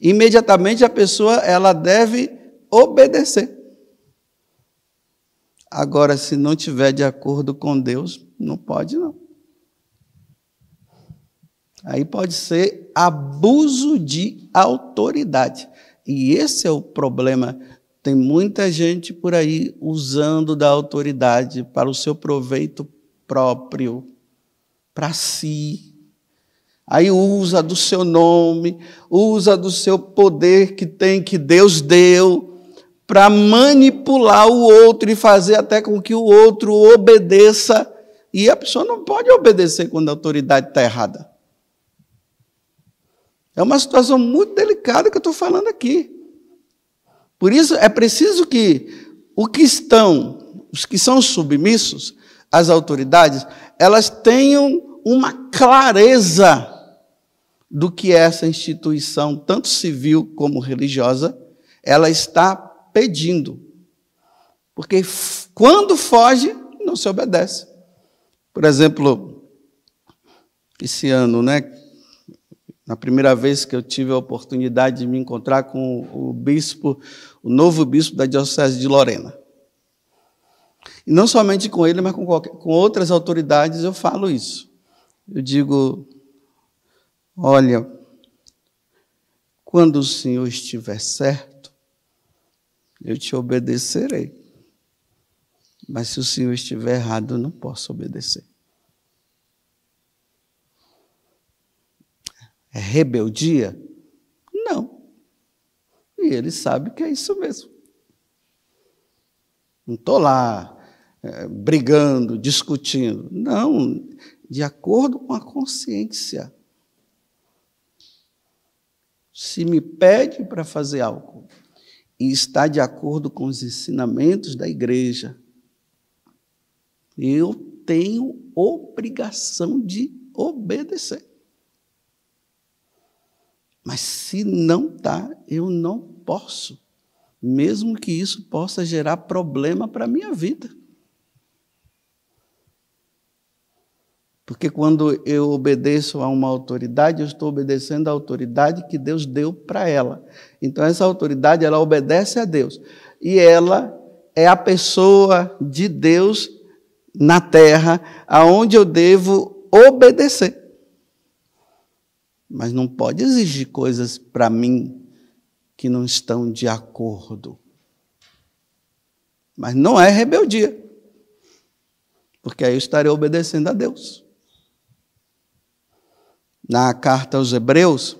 imediatamente a pessoa ela deve obedecer. Agora, se não tiver de acordo com Deus, não pode não. Aí pode ser abuso de autoridade. E esse é o problema. Tem muita gente por aí usando da autoridade para o seu proveito próprio, para si. Aí usa do seu nome, usa do seu poder que tem, que Deus deu, para manipular o outro e fazer até com que o outro obedeça. E a pessoa não pode obedecer quando a autoridade está errada. É uma situação muito delicada que eu estou falando aqui. Por isso é preciso que o estão, os que são submissos às autoridades, elas tenham uma clareza do que essa instituição, tanto civil como religiosa, ela está pedindo. Porque quando foge, não se obedece. Por exemplo, esse ano, né, na primeira vez que eu tive a oportunidade de me encontrar com o bispo, o novo bispo da Diocese de Lorena. E não somente com ele, mas com, qualquer, com outras autoridades eu falo isso. Eu digo, Olha, quando o Senhor estiver certo, eu te obedecerei. Mas se o Senhor estiver errado, eu não posso obedecer. É rebeldia? Não. E ele sabe que é isso mesmo. Não estou lá é, brigando, discutindo. Não, de acordo com a consciência se me pede para fazer algo e está de acordo com os ensinamentos da igreja, eu tenho obrigação de obedecer. Mas se não está, eu não posso, mesmo que isso possa gerar problema para a minha vida. Porque quando eu obedeço a uma autoridade, eu estou obedecendo à autoridade que Deus deu para ela. Então essa autoridade, ela obedece a Deus. E ela é a pessoa de Deus na terra aonde eu devo obedecer. Mas não pode exigir coisas para mim que não estão de acordo. Mas não é rebeldia. Porque aí eu estarei obedecendo a Deus na carta aos Hebreus,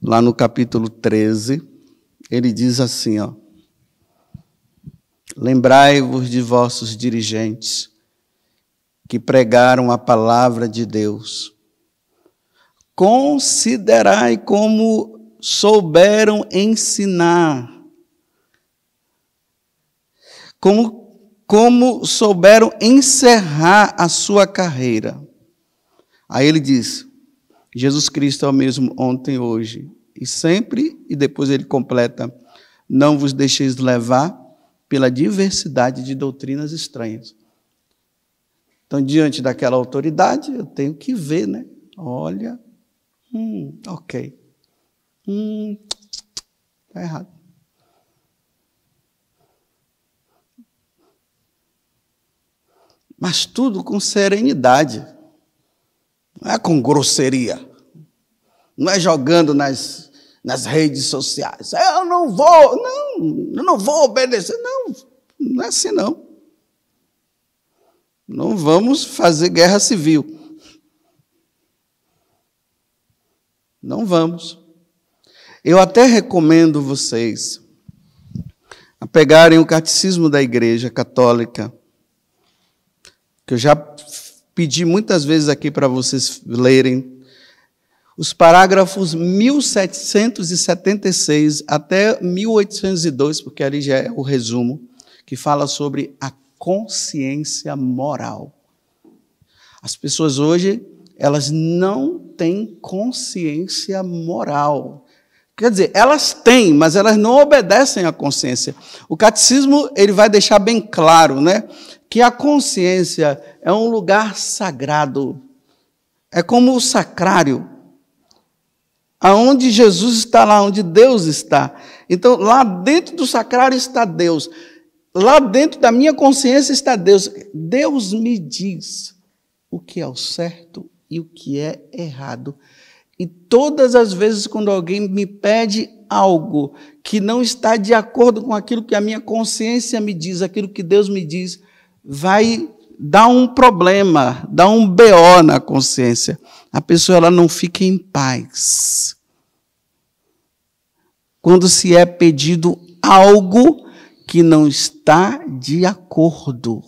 lá no capítulo 13, ele diz assim, Lembrai-vos de vossos dirigentes que pregaram a palavra de Deus. Considerai como souberam ensinar. Como como souberam encerrar a sua carreira Aí ele diz: Jesus Cristo é o mesmo ontem, hoje e sempre, e depois ele completa: Não vos deixeis levar pela diversidade de doutrinas estranhas. Então, diante daquela autoridade, eu tenho que ver, né? Olha, hum, ok. Hum, tá errado. Mas tudo com serenidade. Não é com grosseria. Não é jogando nas, nas redes sociais. É, eu não vou, não, eu não vou obedecer. Não, não é assim não. Não vamos fazer guerra civil. Não vamos. Eu até recomendo vocês a pegarem o catecismo da Igreja Católica, que eu já pedi muitas vezes aqui para vocês lerem, os parágrafos 1776 até 1802, porque ali já é o resumo, que fala sobre a consciência moral. As pessoas hoje, elas não têm consciência moral. Quer dizer, elas têm, mas elas não obedecem à consciência. O catecismo, ele vai deixar bem claro, né? que a consciência é um lugar sagrado. É como o sacrário, aonde Jesus está, lá onde Deus está. Então, lá dentro do sacrário está Deus. Lá dentro da minha consciência está Deus. Deus me diz o que é o certo e o que é errado. E todas as vezes quando alguém me pede algo que não está de acordo com aquilo que a minha consciência me diz, aquilo que Deus me diz, vai dar um problema, dar um BO na consciência. A pessoa ela não fica em paz. Quando se é pedido algo que não está de acordo.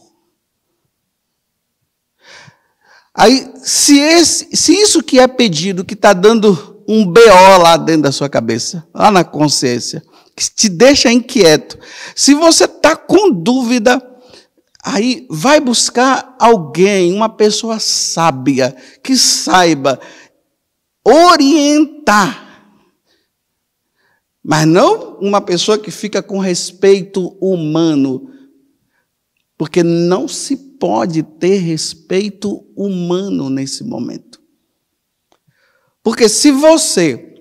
Aí, se, esse, se isso que é pedido, que está dando um BO lá dentro da sua cabeça, lá na consciência, que te deixa inquieto, se você está com dúvida, Aí vai buscar alguém, uma pessoa sábia, que saiba orientar. Mas não uma pessoa que fica com respeito humano. Porque não se pode ter respeito humano nesse momento. Porque se você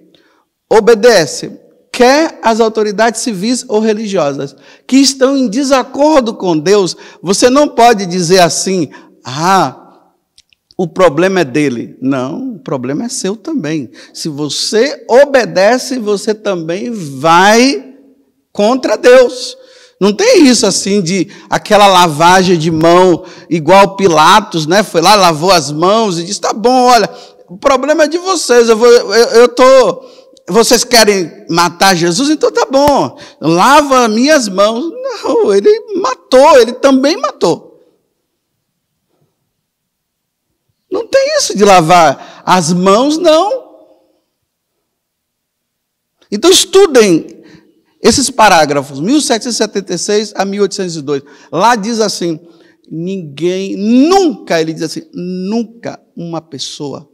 obedece quer as autoridades civis ou religiosas, que estão em desacordo com Deus, você não pode dizer assim: ah, o problema é dele. Não, o problema é seu também. Se você obedece, você também vai contra Deus. Não tem isso assim de aquela lavagem de mão, igual Pilatos, né? Foi lá, lavou as mãos e disse: tá bom, olha, o problema é de vocês, eu estou. Eu, eu tô vocês querem matar Jesus? Então tá bom, lava minhas mãos. Não, ele matou, ele também matou. Não tem isso de lavar as mãos, não. Então estudem esses parágrafos, 1776 a 1802. Lá diz assim: ninguém, nunca, ele diz assim, nunca uma pessoa,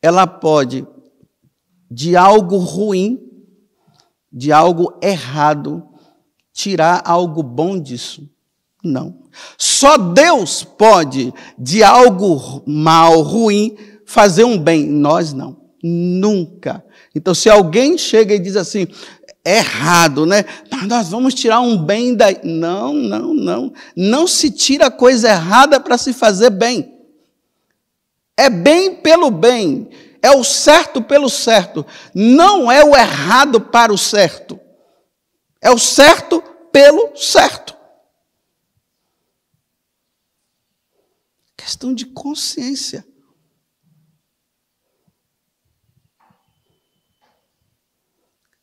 ela pode de algo ruim, de algo errado, tirar algo bom disso. Não. Só Deus pode, de algo mal, ruim, fazer um bem. Nós não. Nunca. Então, se alguém chega e diz assim, errado, né? Tá, nós vamos tirar um bem daí. Não, não, não. Não se tira coisa errada para se fazer bem. É bem pelo bem é o certo pelo certo, não é o errado para o certo. É o certo pelo certo. Questão de consciência.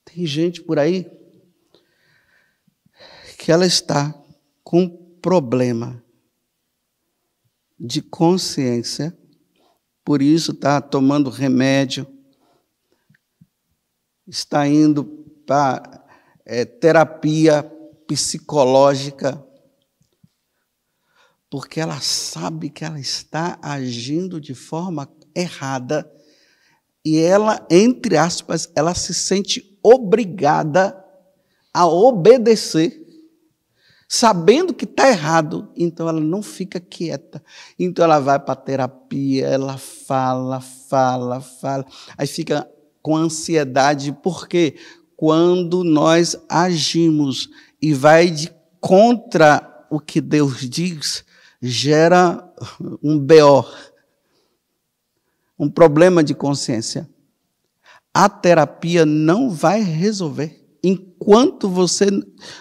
Tem gente por aí que ela está com problema de consciência por isso está tomando remédio, está indo para é, terapia psicológica, porque ela sabe que ela está agindo de forma errada e ela, entre aspas, ela se sente obrigada a obedecer sabendo que está errado, então ela não fica quieta. Então ela vai para a terapia, ela fala, fala, fala. Aí fica com ansiedade, porque quando nós agimos e vai de contra o que Deus diz, gera um BO, um problema de consciência. A terapia não vai resolver enquanto você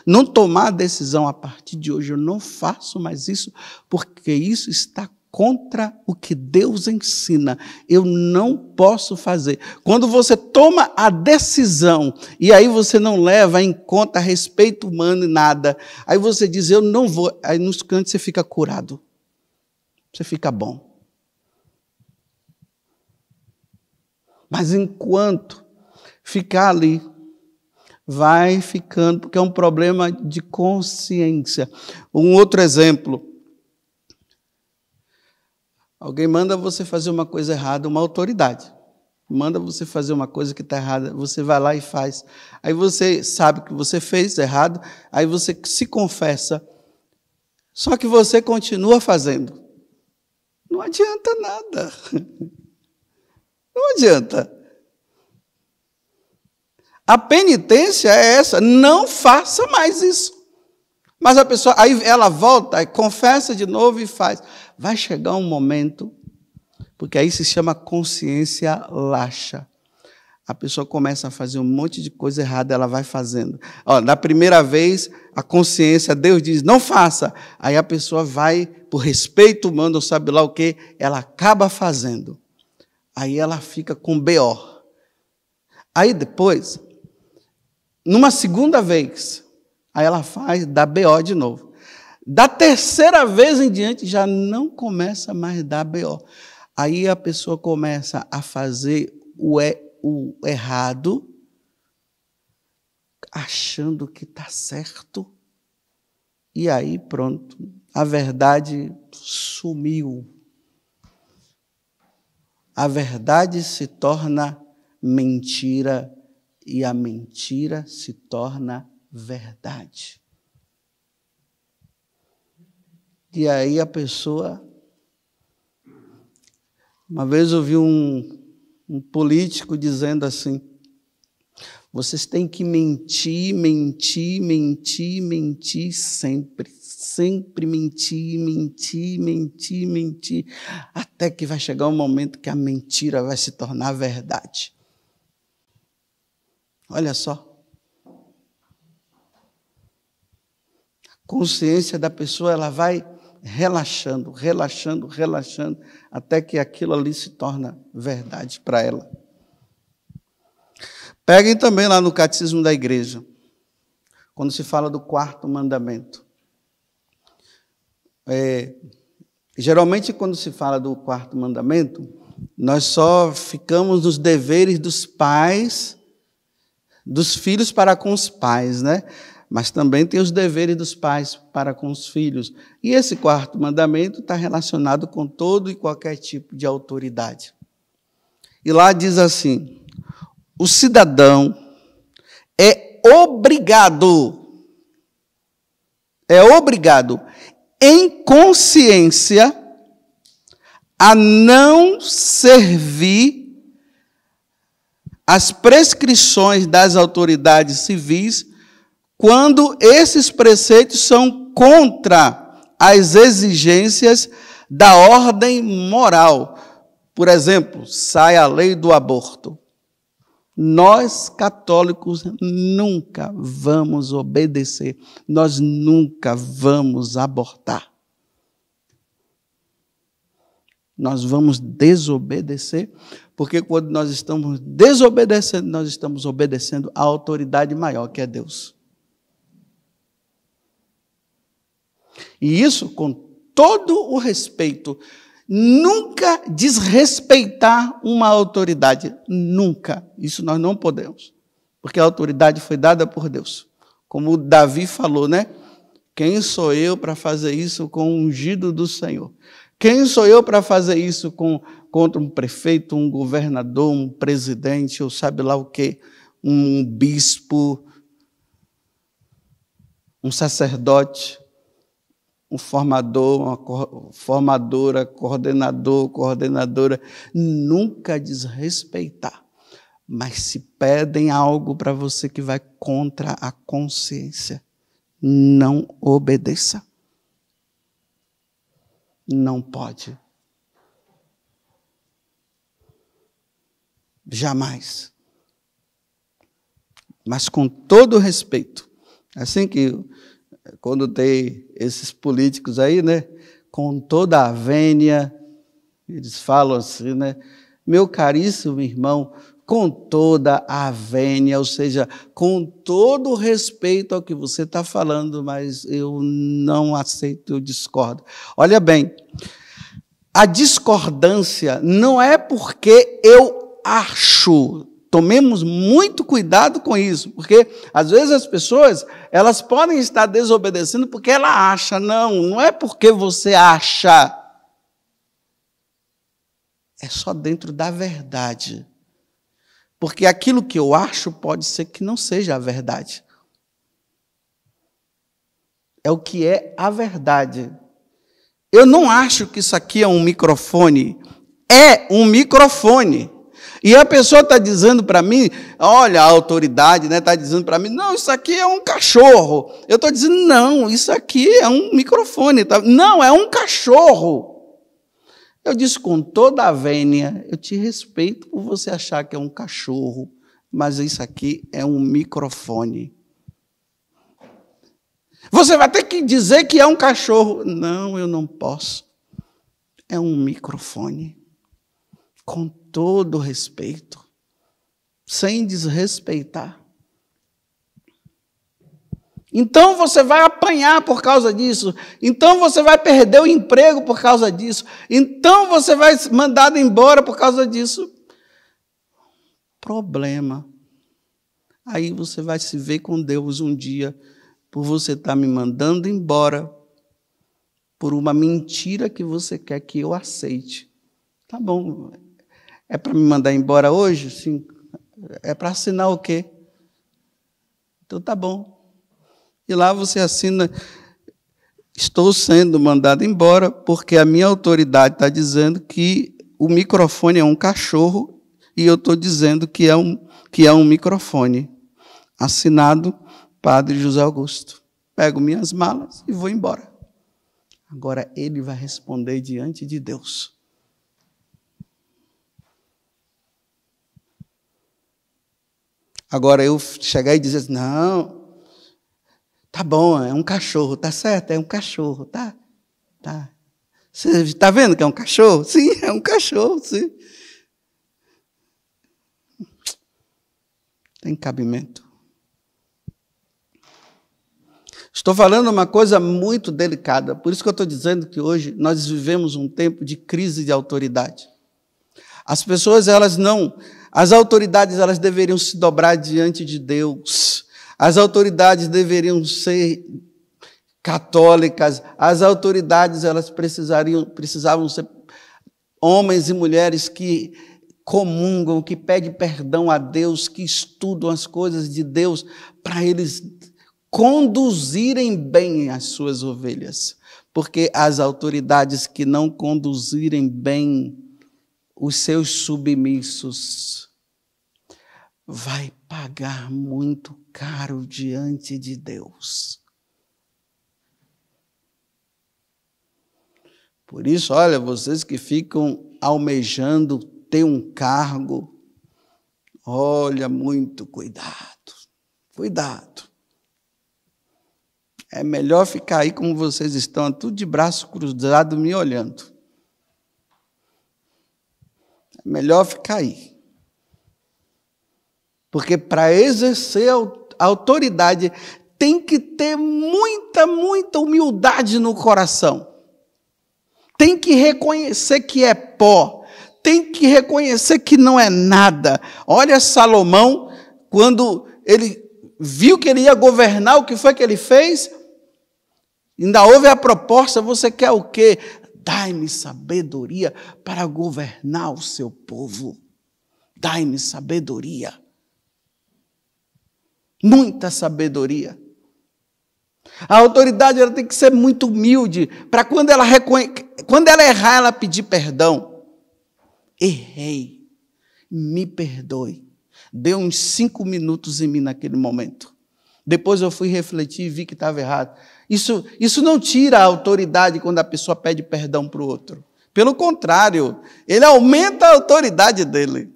não tomar a decisão a partir de hoje, eu não faço mais isso, porque isso está contra o que Deus ensina. Eu não posso fazer. Quando você toma a decisão e aí você não leva em conta respeito humano e nada, aí você diz: Eu não vou. Aí nos cantos você fica curado. Você fica bom. Mas enquanto ficar ali vai ficando, porque é um problema de consciência. Um outro exemplo. Alguém manda você fazer uma coisa errada, uma autoridade. Manda você fazer uma coisa que está errada, você vai lá e faz. Aí você sabe que você fez errado, aí você se confessa. Só que você continua fazendo. Não adianta nada. Não adianta. A penitência é essa, não faça mais isso. Mas a pessoa, aí ela volta, confessa de novo e faz. Vai chegar um momento, porque aí se chama consciência laxa. A pessoa começa a fazer um monte de coisa errada, ela vai fazendo. Ó, na primeira vez, a consciência, Deus diz, não faça. Aí a pessoa vai, por respeito humano, ou sabe lá o que, ela acaba fazendo. Aí ela fica com BO. Aí depois, numa segunda vez, aí ela faz, dá BO de novo. Da terceira vez em diante, já não começa mais dar BO. Aí a pessoa começa a fazer o, é, o errado, achando que está certo. E aí, pronto, a verdade sumiu. A verdade se torna mentira e a mentira se torna verdade. E aí a pessoa. Uma vez eu vi um, um político dizendo assim: vocês têm que mentir, mentir, mentir, mentir sempre. Sempre mentir, mentir, mentir, mentir. Até que vai chegar um momento que a mentira vai se tornar verdade. Olha só. A consciência da pessoa ela vai relaxando, relaxando, relaxando, até que aquilo ali se torna verdade para ela. Peguem também lá no catecismo da igreja, quando se fala do quarto mandamento. É, geralmente, quando se fala do quarto mandamento, nós só ficamos nos deveres dos pais dos filhos para com os pais, né? Mas também tem os deveres dos pais para com os filhos. E esse quarto mandamento está relacionado com todo e qualquer tipo de autoridade. E lá diz assim: o cidadão é obrigado, é obrigado em consciência a não servir as prescrições das autoridades civis quando esses preceitos são contra as exigências da ordem moral. Por exemplo, sai a lei do aborto. Nós católicos nunca vamos obedecer, nós nunca vamos abortar. Nós vamos desobedecer porque quando nós estamos desobedecendo, nós estamos obedecendo à autoridade maior, que é Deus. E isso com todo o respeito. Nunca desrespeitar uma autoridade. Nunca. Isso nós não podemos. Porque a autoridade foi dada por Deus. Como Davi falou, né? Quem sou eu para fazer isso com o ungido do Senhor? Quem sou eu para fazer isso com, contra um prefeito, um governador, um presidente, ou sabe lá o quê, um bispo, um sacerdote, um formador, uma formadora, coordenador, coordenadora, nunca desrespeitar. Mas se pedem algo para você que vai contra a consciência, não obedeça não pode. Jamais. Mas com todo respeito. É assim que é, quando tem esses políticos aí, né? Com toda a vênia, eles falam assim, né? Meu caríssimo irmão, com toda a vênia, ou seja, com todo o respeito ao que você está falando, mas eu não aceito, eu discordo. Olha bem, a discordância não é porque eu acho. Tomemos muito cuidado com isso, porque às vezes as pessoas, elas podem estar desobedecendo porque ela acha. Não, não é porque você acha. É só dentro da verdade porque aquilo que eu acho pode ser que não seja a verdade. É o que é a verdade. Eu não acho que isso aqui é um microfone. É um microfone. E a pessoa está dizendo para mim, olha, a autoridade está né, dizendo para mim, não, isso aqui é um cachorro. Eu estou dizendo, não, isso aqui é um microfone. Tá? Não, é um cachorro. Eu disse com toda a vênia, eu te respeito por você achar que é um cachorro, mas isso aqui é um microfone. Você vai ter que dizer que é um cachorro. Não, eu não posso. É um microfone. Com todo respeito, sem desrespeitar. Então você vai apanhar por causa disso. Então você vai perder o emprego por causa disso. Então você vai ser mandado embora por causa disso. Problema. Aí você vai se ver com Deus um dia por você estar tá me mandando embora por uma mentira que você quer que eu aceite. Tá bom. É para me mandar embora hoje? Sim. É para assinar o quê? Então tá bom. E lá você assina: estou sendo mandado embora porque a minha autoridade está dizendo que o microfone é um cachorro e eu estou dizendo que é, um, que é um microfone. Assinado Padre José Augusto. Pego minhas malas e vou embora. Agora ele vai responder diante de Deus. Agora eu chegar e dizer: assim, não, Tá bom, é um cachorro, tá certo? É um cachorro, tá? Tá. Você está vendo que é um cachorro? Sim, é um cachorro, sim. Tem cabimento. Estou falando uma coisa muito delicada, por isso que eu estou dizendo que hoje nós vivemos um tempo de crise de autoridade. As pessoas, elas não, as autoridades, elas deveriam se dobrar diante de Deus as autoridades deveriam ser católicas, as autoridades elas precisariam, precisavam ser homens e mulheres que comungam, que pedem perdão a Deus, que estudam as coisas de Deus, para eles conduzirem bem as suas ovelhas. Porque as autoridades que não conduzirem bem os seus submissos vai pagar muito caro diante de Deus. Por isso, olha, vocês que ficam almejando ter um cargo, olha, muito cuidado, cuidado. É melhor ficar aí como vocês estão, tudo de braço cruzado, me olhando. É melhor ficar aí. Porque para exercer a autoridade tem que ter muita, muita humildade no coração. Tem que reconhecer que é pó. Tem que reconhecer que não é nada. Olha Salomão, quando ele viu que ele ia governar, o que foi que ele fez? Ainda houve a proposta: você quer o quê? Dai-me sabedoria para governar o seu povo. Dai-me sabedoria muita sabedoria. A autoridade ela tem que ser muito humilde para quando ela reconhe... quando ela errar, ela pedir perdão. Errei, me perdoe. Deu uns cinco minutos em mim naquele momento. Depois eu fui refletir e vi que estava errado. Isso, isso não tira a autoridade quando a pessoa pede perdão para o outro. Pelo contrário, ele aumenta a autoridade dele.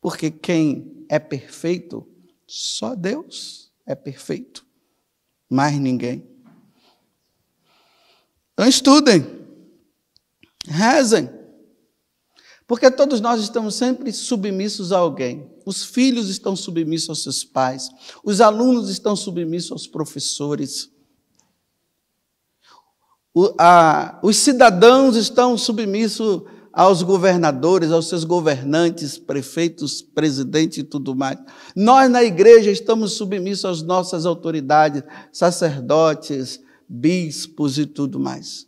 Porque quem é perfeito só Deus é perfeito, mais ninguém. Então estudem, rezem, porque todos nós estamos sempre submissos a alguém. Os filhos estão submissos aos seus pais, os alunos estão submissos aos professores. O, a, os cidadãos estão submissos aos governadores, aos seus governantes, prefeitos, presidente e tudo mais. Nós na igreja estamos submissos às nossas autoridades, sacerdotes, bispos e tudo mais.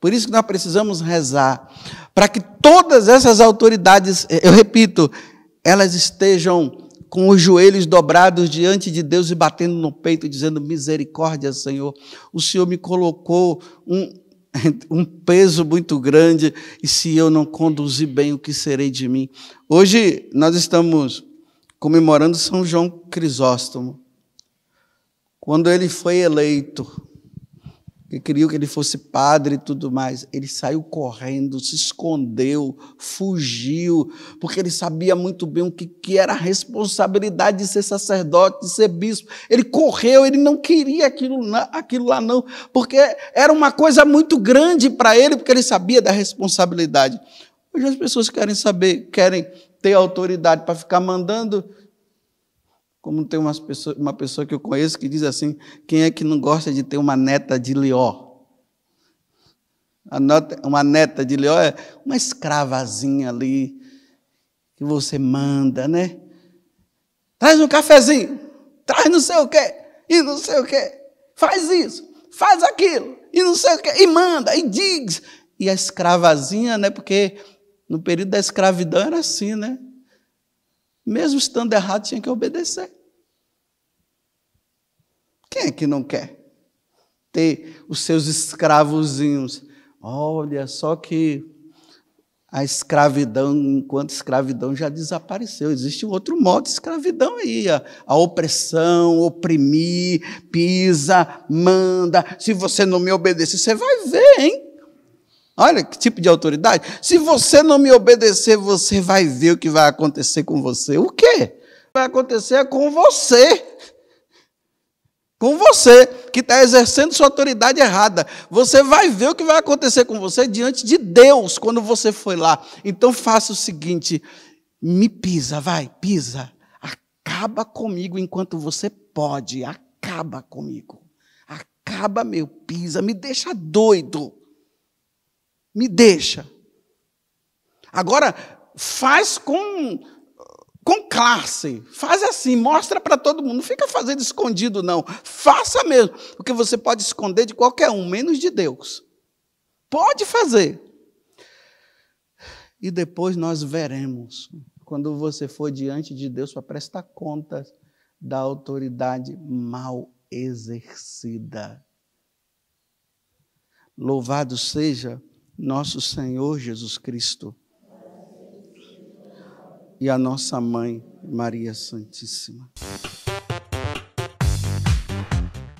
Por isso que nós precisamos rezar para que todas essas autoridades, eu repito, elas estejam com os joelhos dobrados diante de Deus e batendo no peito, dizendo: Misericórdia, Senhor, o Senhor me colocou um, um peso muito grande, e se eu não conduzir bem, o que serei de mim? Hoje nós estamos comemorando São João Crisóstomo. Quando ele foi eleito que queriam que ele fosse padre e tudo mais. Ele saiu correndo, se escondeu, fugiu, porque ele sabia muito bem o que, que era a responsabilidade de ser sacerdote, de ser bispo. Ele correu, ele não queria aquilo, aquilo lá, não, porque era uma coisa muito grande para ele, porque ele sabia da responsabilidade. Hoje as pessoas querem saber, querem ter autoridade para ficar mandando como tem umas uma pessoa que eu conheço que diz assim: quem é que não gosta de ter uma neta de Lió? uma neta de Lió é uma escravazinha ali, que você manda, né? Traz um cafezinho, traz não sei o quê, e não sei o quê, faz isso, faz aquilo, e não sei o quê, e manda, e diz. E a escravazinha, né? Porque no período da escravidão era assim, né? Mesmo estando errado, tinha que obedecer. Quem é que não quer ter os seus escravozinhos? Olha, só que a escravidão, enquanto escravidão, já desapareceu. Existe um outro modo de escravidão aí: a, a, opressão, oprimir, pisa, manda. Se você não me obedecer, você vai ver, hein? Olha que tipo de autoridade. Se você não me obedecer, você vai ver o que vai acontecer com você. O quê? Vai acontecer é com você. Com você, que está exercendo sua autoridade errada. Você vai ver o que vai acontecer com você diante de Deus quando você foi lá. Então faça o seguinte: me pisa, vai, pisa. Acaba comigo enquanto você pode. Acaba comigo. Acaba meu pisa, me deixa doido me deixa. Agora, faz com, com classe, faz assim, mostra para todo mundo, não fica fazendo escondido, não. Faça mesmo, porque você pode esconder de qualquer um, menos de Deus. Pode fazer. E depois nós veremos, quando você for diante de Deus para prestar contas da autoridade mal exercida. Louvado seja nosso Senhor Jesus Cristo e a nossa mãe, Maria Santíssima.